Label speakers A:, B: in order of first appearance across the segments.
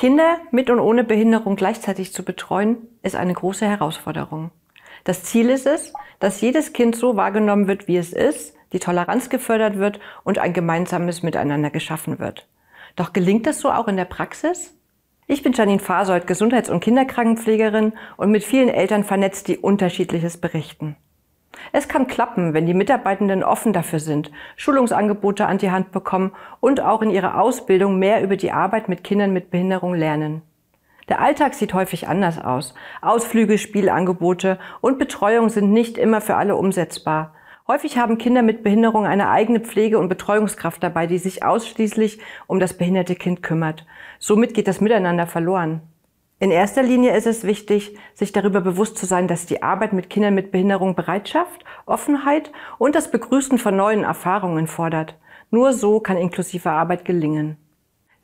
A: Kinder mit und ohne Behinderung gleichzeitig zu betreuen, ist eine große Herausforderung. Das Ziel ist es, dass jedes Kind so wahrgenommen wird, wie es ist, die Toleranz gefördert wird und ein gemeinsames Miteinander geschaffen wird. Doch gelingt das so auch in der Praxis? Ich bin Janine Fasold, Gesundheits- und Kinderkrankenpflegerin und mit vielen Eltern vernetzt, die unterschiedliches berichten. Es kann klappen, wenn die Mitarbeitenden offen dafür sind, Schulungsangebote an die Hand bekommen und auch in ihrer Ausbildung mehr über die Arbeit mit Kindern mit Behinderung lernen. Der Alltag sieht häufig anders aus. Ausflüge, Spielangebote und Betreuung sind nicht immer für alle umsetzbar. Häufig haben Kinder mit Behinderung eine eigene Pflege- und Betreuungskraft dabei, die sich ausschließlich um das behinderte Kind kümmert. Somit geht das Miteinander verloren. In erster Linie ist es wichtig, sich darüber bewusst zu sein, dass die Arbeit mit Kindern mit Behinderung Bereitschaft, Offenheit und das Begrüßen von neuen Erfahrungen fordert. Nur so kann inklusive Arbeit gelingen.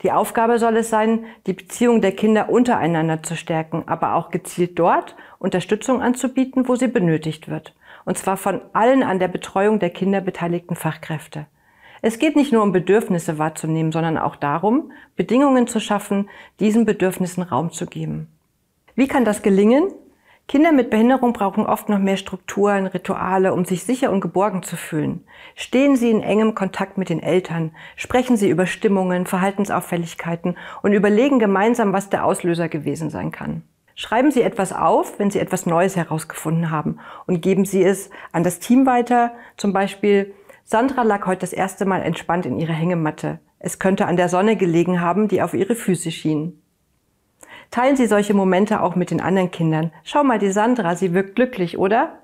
A: Die Aufgabe soll es sein, die Beziehung der Kinder untereinander zu stärken, aber auch gezielt dort Unterstützung anzubieten, wo sie benötigt wird. Und zwar von allen an der Betreuung der Kinder beteiligten Fachkräfte. Es geht nicht nur um Bedürfnisse wahrzunehmen, sondern auch darum, Bedingungen zu schaffen, diesen Bedürfnissen Raum zu geben. Wie kann das gelingen? Kinder mit Behinderung brauchen oft noch mehr Strukturen, Rituale, um sich sicher und geborgen zu fühlen. Stehen sie in engem Kontakt mit den Eltern, sprechen sie über Stimmungen, Verhaltensauffälligkeiten und überlegen gemeinsam, was der Auslöser gewesen sein kann. Schreiben Sie etwas auf, wenn Sie etwas Neues herausgefunden haben und geben Sie es an das Team weiter, zum Beispiel Sandra lag heute das erste Mal entspannt in ihrer Hängematte. Es könnte an der Sonne gelegen haben, die auf ihre Füße schien. Teilen Sie solche Momente auch mit den anderen Kindern. Schau mal die Sandra, sie wirkt glücklich, oder?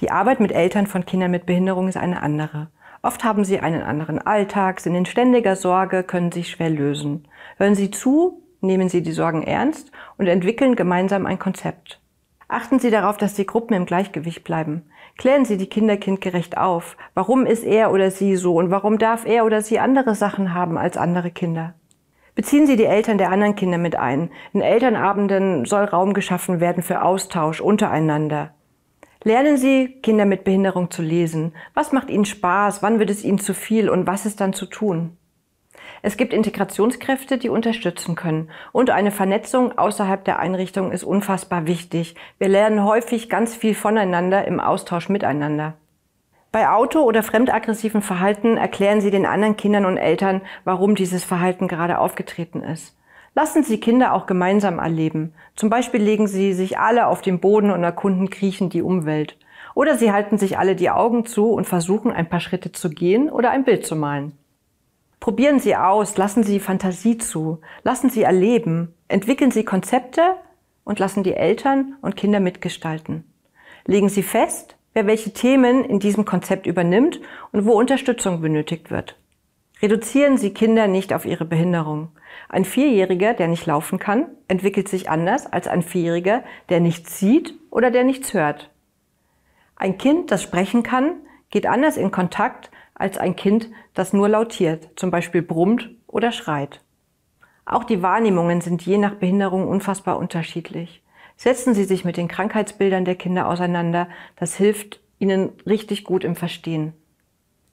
A: Die Arbeit mit Eltern von Kindern mit Behinderung ist eine andere. Oft haben sie einen anderen Alltag, sind in ständiger Sorge, können sich schwer lösen. Hören Sie zu, nehmen Sie die Sorgen ernst und entwickeln gemeinsam ein Konzept. Achten Sie darauf, dass die Gruppen im Gleichgewicht bleiben. Klären Sie die Kinder kindgerecht auf. Warum ist er oder sie so und warum darf er oder sie andere Sachen haben als andere Kinder? Beziehen Sie die Eltern der anderen Kinder mit ein. In Elternabenden soll Raum geschaffen werden für Austausch untereinander. Lernen Sie, Kinder mit Behinderung zu lesen. Was macht ihnen Spaß? Wann wird es ihnen zu viel und was ist dann zu tun? Es gibt Integrationskräfte, die unterstützen können. Und eine Vernetzung außerhalb der Einrichtung ist unfassbar wichtig. Wir lernen häufig ganz viel voneinander im Austausch miteinander. Bei auto- oder fremdaggressiven Verhalten erklären Sie den anderen Kindern und Eltern, warum dieses Verhalten gerade aufgetreten ist. Lassen Sie Kinder auch gemeinsam erleben. Zum Beispiel legen Sie sich alle auf den Boden und erkunden kriechend die Umwelt. Oder Sie halten sich alle die Augen zu und versuchen ein paar Schritte zu gehen oder ein Bild zu malen. Probieren Sie aus, lassen Sie Fantasie zu, lassen Sie erleben, entwickeln Sie Konzepte und lassen die Eltern und Kinder mitgestalten. Legen Sie fest, wer welche Themen in diesem Konzept übernimmt und wo Unterstützung benötigt wird. Reduzieren Sie Kinder nicht auf ihre Behinderung. Ein Vierjähriger, der nicht laufen kann, entwickelt sich anders als ein Vierjähriger, der nichts sieht oder der nichts hört. Ein Kind, das sprechen kann, geht anders in Kontakt als ein Kind, das nur lautiert, zum Beispiel brummt oder schreit. Auch die Wahrnehmungen sind je nach Behinderung unfassbar unterschiedlich. Setzen Sie sich mit den Krankheitsbildern der Kinder auseinander, das hilft Ihnen richtig gut im Verstehen.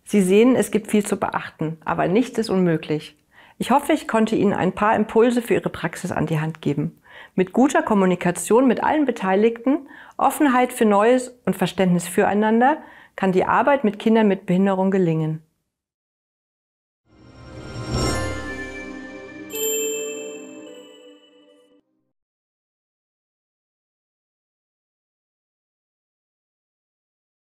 A: Sie sehen, es gibt viel zu beachten, aber nichts ist unmöglich. Ich hoffe, ich konnte Ihnen ein paar Impulse für Ihre Praxis an die Hand geben. Mit guter Kommunikation mit allen Beteiligten, Offenheit für Neues und Verständnis füreinander kann die Arbeit mit Kindern mit Behinderung gelingen.